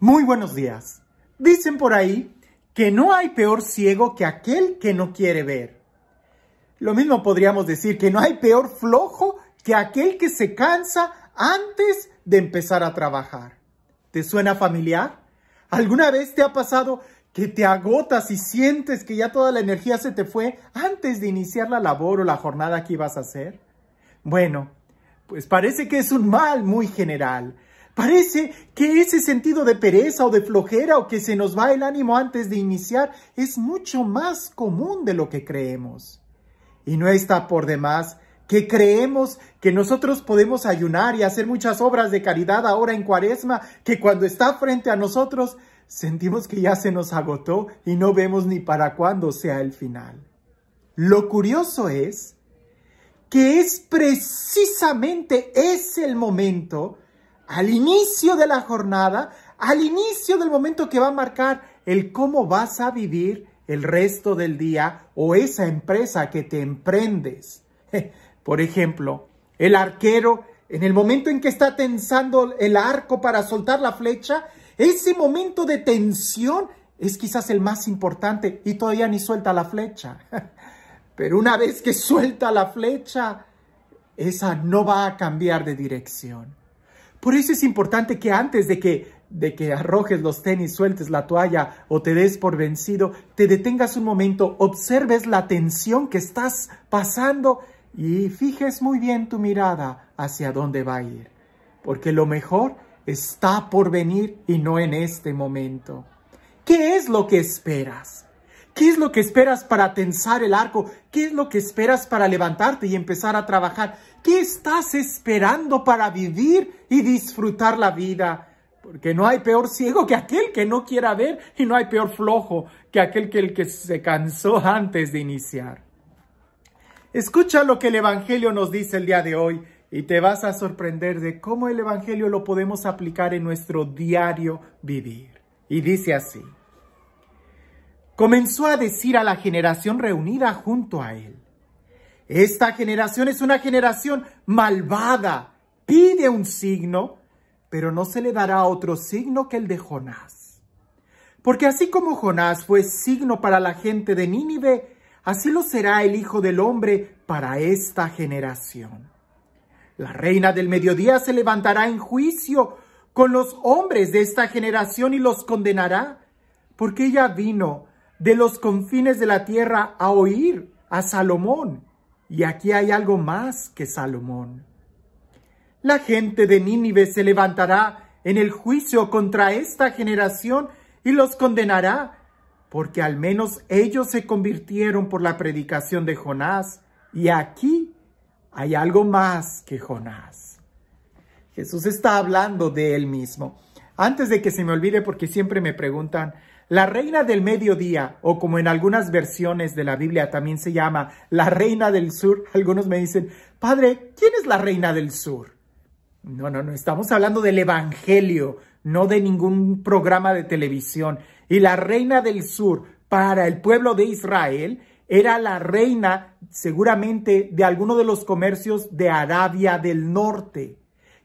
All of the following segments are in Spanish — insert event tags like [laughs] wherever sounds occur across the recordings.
Muy buenos días. Dicen por ahí que no hay peor ciego que aquel que no quiere ver. Lo mismo podríamos decir que no hay peor flojo que aquel que se cansa antes de empezar a trabajar. ¿Te suena familiar? ¿Alguna vez te ha pasado que te agotas y sientes que ya toda la energía se te fue antes de iniciar la labor o la jornada que ibas a hacer? Bueno, pues parece que es un mal muy general Parece que ese sentido de pereza o de flojera o que se nos va el ánimo antes de iniciar es mucho más común de lo que creemos. Y no está por demás que creemos que nosotros podemos ayunar y hacer muchas obras de caridad ahora en cuaresma, que cuando está frente a nosotros sentimos que ya se nos agotó y no vemos ni para cuándo sea el final. Lo curioso es que es precisamente ese el momento al inicio de la jornada, al inicio del momento que va a marcar el cómo vas a vivir el resto del día o esa empresa que te emprendes. [laughs] Por ejemplo, el arquero, en el momento en que está tensando el arco para soltar la flecha, ese momento de tensión es quizás el más importante y todavía ni suelta la flecha. [laughs] Pero una vez que suelta la flecha, esa no va a cambiar de dirección. Por eso es importante que antes de que, de que arrojes los tenis, sueltes la toalla o te des por vencido, te detengas un momento, observes la tensión que estás pasando y fijes muy bien tu mirada hacia dónde va a ir. Porque lo mejor está por venir y no en este momento. ¿Qué es lo que esperas? ¿Qué es lo que esperas para tensar el arco? ¿Qué es lo que esperas para levantarte y empezar a trabajar? ¿Qué estás esperando para vivir y disfrutar la vida? Porque no hay peor ciego que aquel que no quiera ver y no hay peor flojo que aquel que, que se cansó antes de iniciar. Escucha lo que el Evangelio nos dice el día de hoy y te vas a sorprender de cómo el Evangelio lo podemos aplicar en nuestro diario vivir. Y dice así comenzó a decir a la generación reunida junto a él, esta generación es una generación malvada, pide un signo, pero no se le dará otro signo que el de Jonás. Porque así como Jonás fue signo para la gente de Nínive, así lo será el Hijo del Hombre para esta generación. La reina del mediodía se levantará en juicio con los hombres de esta generación y los condenará, porque ella vino de los confines de la tierra a oír a Salomón. Y aquí hay algo más que Salomón. La gente de Nínive se levantará en el juicio contra esta generación y los condenará, porque al menos ellos se convirtieron por la predicación de Jonás. Y aquí hay algo más que Jonás. Jesús está hablando de él mismo. Antes de que se me olvide, porque siempre me preguntan, la reina del mediodía, o como en algunas versiones de la Biblia también se llama la reina del sur, [laughs] algunos me dicen, Padre, ¿quién es la reina del sur? No, no, no, estamos hablando del Evangelio, no de ningún programa de televisión. Y la reina del sur para el pueblo de Israel era la reina seguramente de alguno de los comercios de Arabia del Norte,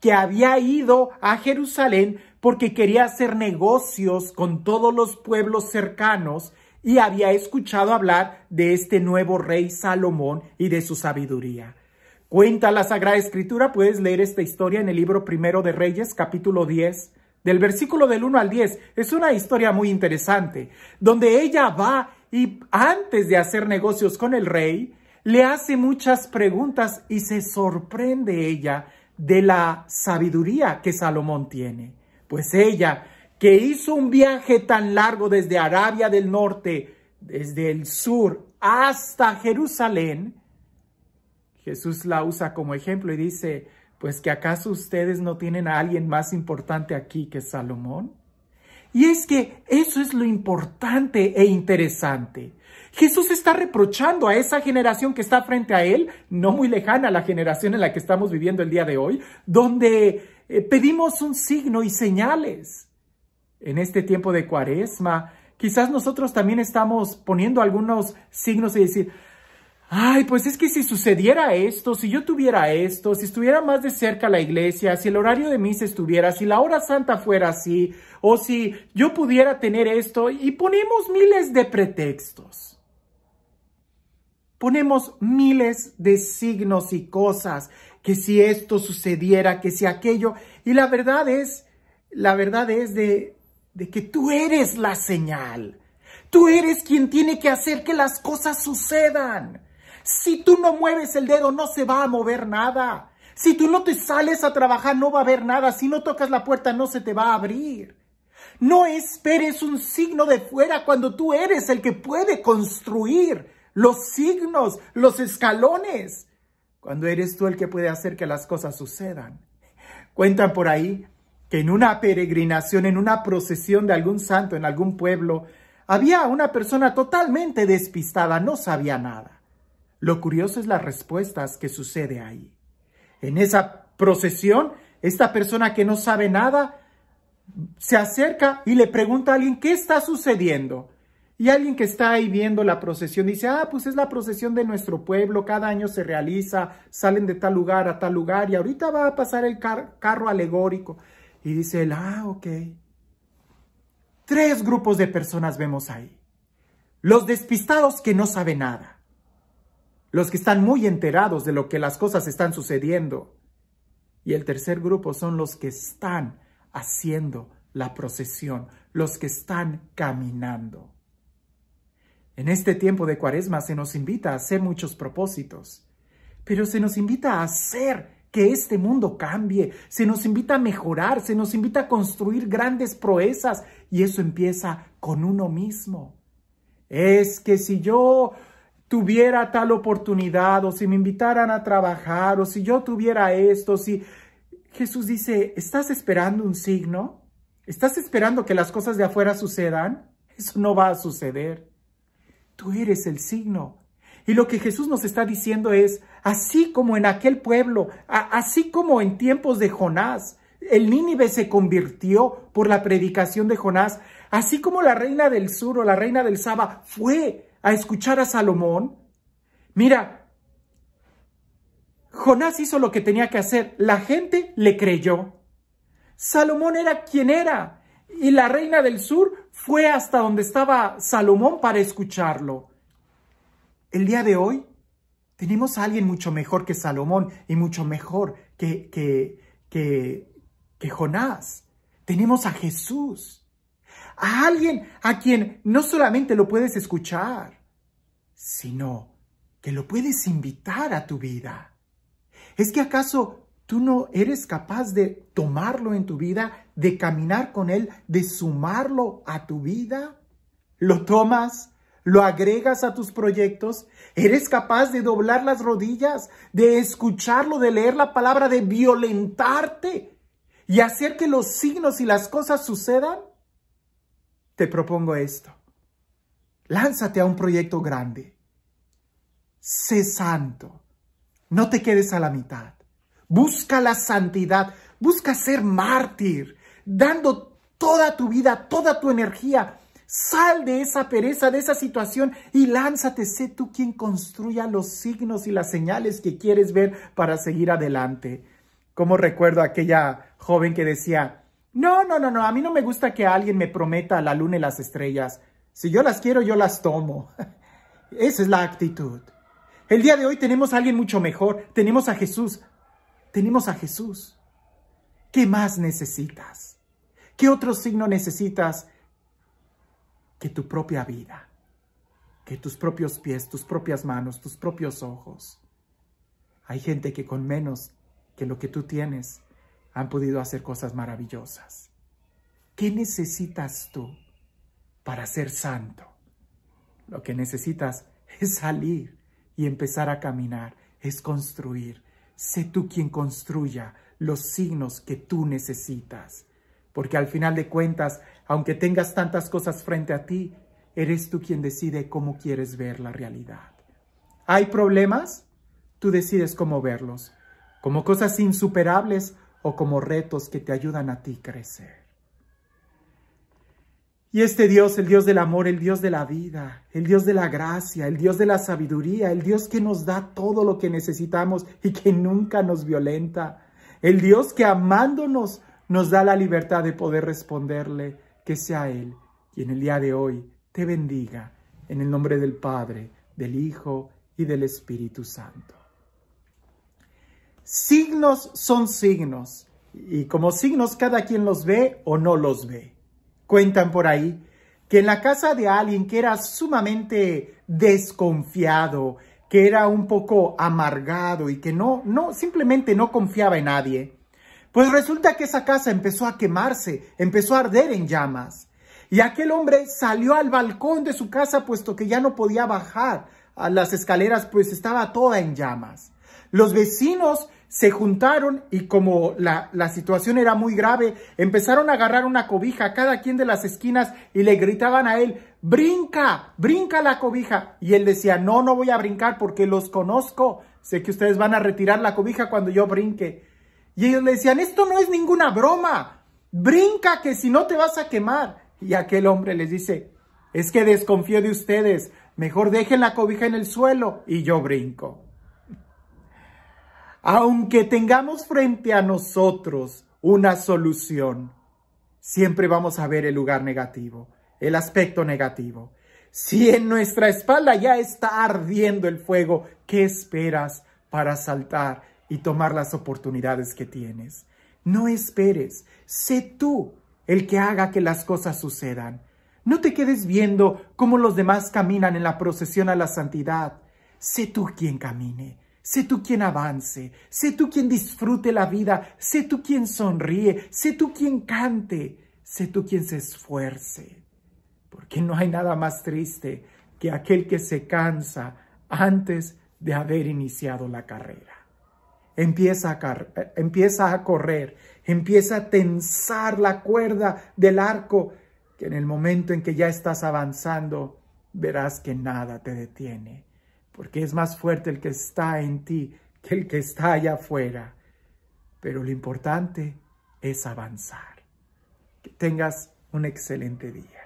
que había ido a Jerusalén porque quería hacer negocios con todos los pueblos cercanos y había escuchado hablar de este nuevo rey Salomón y de su sabiduría. Cuenta la Sagrada Escritura, puedes leer esta historia en el libro primero de Reyes, capítulo 10, del versículo del 1 al 10. Es una historia muy interesante, donde ella va y antes de hacer negocios con el rey, le hace muchas preguntas y se sorprende ella de la sabiduría que Salomón tiene. Pues ella, que hizo un viaje tan largo desde Arabia del Norte, desde el sur hasta Jerusalén, Jesús la usa como ejemplo y dice, pues que acaso ustedes no tienen a alguien más importante aquí que Salomón. Y es que eso es lo importante e interesante. Jesús está reprochando a esa generación que está frente a él, no muy lejana a la generación en la que estamos viviendo el día de hoy, donde eh, pedimos un signo y señales. En este tiempo de cuaresma, quizás nosotros también estamos poniendo algunos signos y decir, ay, pues es que si sucediera esto, si yo tuviera esto, si estuviera más de cerca la iglesia, si el horario de mis estuviera, si la hora santa fuera así, o si yo pudiera tener esto, y ponemos miles de pretextos. Ponemos miles de signos y cosas, que si esto sucediera, que si aquello, y la verdad es, la verdad es de, de que tú eres la señal. Tú eres quien tiene que hacer que las cosas sucedan. Si tú no mueves el dedo, no se va a mover nada. Si tú no te sales a trabajar, no va a haber nada. Si no tocas la puerta, no se te va a abrir. No esperes un signo de fuera cuando tú eres el que puede construir los signos, los escalones. Cuando eres tú el que puede hacer que las cosas sucedan. Cuentan por ahí que en una peregrinación, en una procesión de algún santo en algún pueblo, había una persona totalmente despistada, no sabía nada. Lo curioso es las respuestas que sucede ahí. En esa procesión, esta persona que no sabe nada se acerca y le pregunta a alguien, ¿qué está sucediendo? Y alguien que está ahí viendo la procesión dice, ah, pues es la procesión de nuestro pueblo, cada año se realiza, salen de tal lugar a tal lugar y ahorita va a pasar el carro alegórico. Y dice ah, ok. Tres grupos de personas vemos ahí. Los despistados que no saben nada los que están muy enterados de lo que las cosas están sucediendo. Y el tercer grupo son los que están haciendo la procesión, los que están caminando. En este tiempo de cuaresma se nos invita a hacer muchos propósitos, pero se nos invita a hacer que este mundo cambie, se nos invita a mejorar, se nos invita a construir grandes proezas y eso empieza con uno mismo. Es que si yo tuviera tal oportunidad o si me invitaran a trabajar o si yo tuviera esto, si Jesús dice, ¿estás esperando un signo? ¿Estás esperando que las cosas de afuera sucedan? Eso no va a suceder. Tú eres el signo. Y lo que Jesús nos está diciendo es, así como en aquel pueblo, así como en tiempos de Jonás, el Nínive se convirtió por la predicación de Jonás, así como la reina del sur o la reina del Saba fue a escuchar a Salomón. Mira, Jonás hizo lo que tenía que hacer. La gente le creyó. Salomón era quien era. Y la reina del sur fue hasta donde estaba Salomón para escucharlo. El día de hoy tenemos a alguien mucho mejor que Salomón y mucho mejor que, que, que, Jonás. Tenemos a Jesús a alguien a quien no solamente lo puedes escuchar, sino que lo puedes invitar a tu vida. ¿Es que acaso tú no eres capaz de tomarlo en tu vida, de caminar con él, de sumarlo a tu vida? ¿Lo tomas? ¿Lo agregas a tus proyectos? ¿Eres capaz de doblar las rodillas, de escucharlo, de leer la palabra, de violentarte y hacer que los signos y las cosas sucedan? te propongo esto. Lánzate a un proyecto grande. Sé santo. No te quedes a la mitad. Busca la santidad. Busca ser mártir, dando toda tu vida, toda tu energía. Sal de esa pereza, de esa situación y lánzate. Sé tú quien construya los signos y las señales que quieres ver para seguir adelante. Como recuerdo aquella joven que decía, no, no, no, no, a mí no me gusta que alguien me prometa la luna y las estrellas. Si yo las quiero, yo las tomo. [laughs] Esa es la actitud. El día de hoy tenemos a alguien mucho mejor. Tenemos a Jesús. Tenemos a Jesús. ¿Qué más necesitas? ¿Qué otro signo necesitas que tu propia vida? Que tus propios pies, tus propias manos, tus propios ojos. Hay gente que con menos que lo que tú tienes han podido hacer cosas maravillosas. ¿Qué necesitas tú para ser santo? Lo que necesitas es salir y empezar a caminar, es construir. Sé tú quien construya los signos que tú necesitas. Porque al final de cuentas, aunque tengas tantas cosas frente a ti, eres tú quien decide cómo quieres ver la realidad. ¿Hay problemas? Tú decides cómo verlos. Como cosas insuperables como retos que te ayudan a ti crecer. Y este Dios, el Dios del amor, el Dios de la vida, el Dios de la gracia, el Dios de la sabiduría, el Dios que nos da todo lo que necesitamos y que nunca nos violenta, el Dios que amándonos nos da la libertad de poder responderle, que sea Él y en el día de hoy te bendiga en el nombre del Padre, del Hijo y del Espíritu Santo signos son signos. Y como signos cada quien los ve o no los ve. Cuentan por ahí que en la casa de alguien que era sumamente desconfiado, que era un poco amargado y que no, no, simplemente no confiaba en nadie, pues resulta que esa casa empezó a quemarse, empezó a arder en llamas. Y aquel hombre salió al balcón de su casa puesto que ya no podía bajar a las escaleras, pues estaba toda en llamas. Los vecinos se juntaron y como la, situación era muy grave, empezaron a agarrar una cobija a cada quien de las esquinas y le gritaban a él, brinca, brinca la cobija. Y él decía, no, no voy a brincar porque los conozco, sé que ustedes van a retirar la cobija cuando yo brinque. Y ellos le decían, esto no es ninguna broma, brinca que si no te vas a quemar. Y aquel hombre les dice, es que desconfío de ustedes, mejor dejen la cobija en el suelo y yo brinco. Aunque tengamos frente a nosotros una solución, siempre vamos a ver el lugar negativo, el aspecto negativo. Si en nuestra espalda ya está ardiendo el fuego, ¿qué esperas para saltar y tomar las oportunidades que tienes? No esperes, sé tú el que haga que las cosas sucedan. No te quedes viendo cómo los demás caminan en la procesión a la santidad. Sé tú quien camine. Sé tú quien avance, sé tú quien disfrute la vida, sé tú quien sonríe, sé tú quien cante, sé tú quien se esfuerce. Porque no hay nada más triste que aquel que se cansa antes de haber iniciado la carrera. Empieza a, empieza a correr, empieza a tensar la cuerda del arco, que en el momento en que ya estás avanzando, verás que nada te detiene porque es más fuerte el que está en ti que el que está allá afuera. Pero lo importante es avanzar. Que tengas un excelente día.